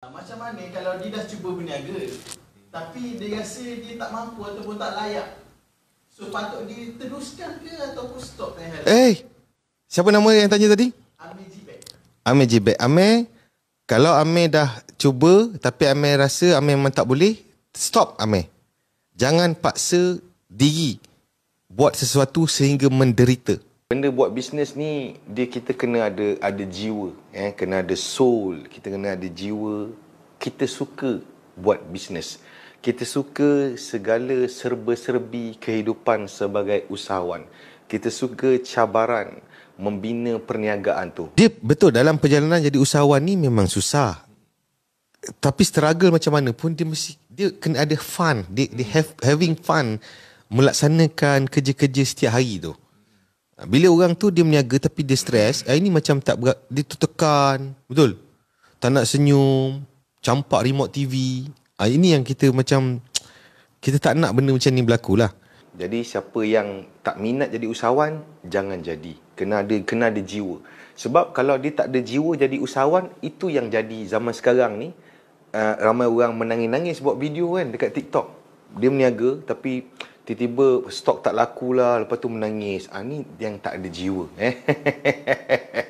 Macam mana kalau dia dah cuba berniaga tapi dia rasa dia tak mampu ataupun tak layak. So patut dia teruskan ke ataupun stop Eh, hey, siapa nama yang tanya tadi? Amir Jibek. Amir Jibek. Amir, kalau Amir dah cuba tapi Amir rasa Amir memang tak boleh, stop Amir. Jangan paksa diri buat sesuatu sehingga menderita benda buat bisnes ni dia kita kena ada ada jiwa eh kena ada soul kita kena ada jiwa kita suka buat bisnes kita suka segala serba-serbi kehidupan sebagai usahawan kita suka cabaran membina perniagaan tu dia betul dalam perjalanan jadi usahawan ni memang susah tapi struggle macam mana pun dia mesti dia kena ada fun dia, dia have having fun melaksanakan kerja-kerja setiap hari tu bila orang tu dia meniaga tapi dia stres, ini macam tak berat, dia tertekan. Betul? Tak nak senyum, campak remote TV. Ah, ini yang kita macam kita tak nak benda macam ni berlaku lah. Jadi siapa yang tak minat jadi usahawan, jangan jadi. Kena ada kena ada jiwa. Sebab kalau dia tak ada jiwa jadi usahawan, itu yang jadi zaman sekarang ni. Uh, ramai orang menangis-nangis buat video kan dekat TikTok. Dia meniaga tapi tiba-tiba stok tak laku lah lepas tu menangis ah ni yang tak ada jiwa eh